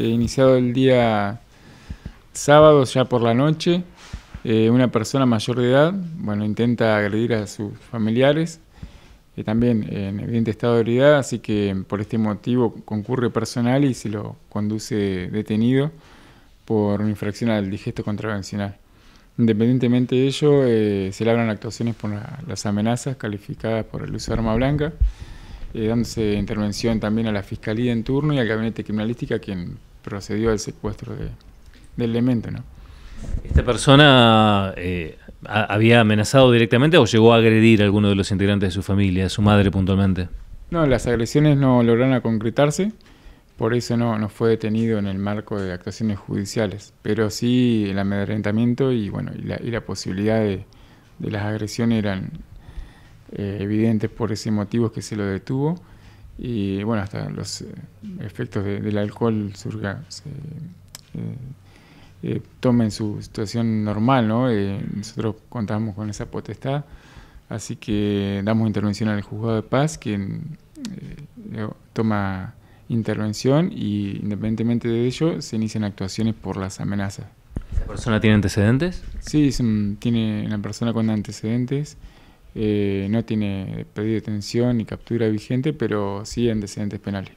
iniciado el día sábado, ya por la noche. Eh, una persona mayor de edad, bueno, intenta agredir a sus familiares, y eh, también en evidente estado de ebriedad, así que por este motivo concurre personal y se lo conduce detenido por una infracción al digesto contravencional. Independientemente de ello, eh, se labran actuaciones por las amenazas calificadas por el uso de arma blanca. Eh, dándose intervención también a la Fiscalía en turno y al Gabinete Criminalística, quien procedió al secuestro del elemento. ¿Esta persona eh, había amenazado directamente o llegó a agredir a alguno de los integrantes de su familia, a su madre puntualmente? No, las agresiones no lograron concretarse, por eso no, no fue detenido en el marco de actuaciones judiciales, pero sí el amedrentamiento y, bueno, y, la, posibilidad de las agresiones eran eh, evidentes por ese motivo que se lo detuvo y bueno, hasta los eh, efectos del alcohol surga, eh, tomen su situación normal, ¿no? nosotros contamos con esa potestad, así que damos intervención al juzgado de paz, quien toma intervención y independientemente de ello se inician actuaciones por las amenazas. ¿La persona tiene antecedentes? Sí, tiene una persona con antecedentes. Eh, no tiene pedido de detención ni captura vigente, pero sí antecedentes penales.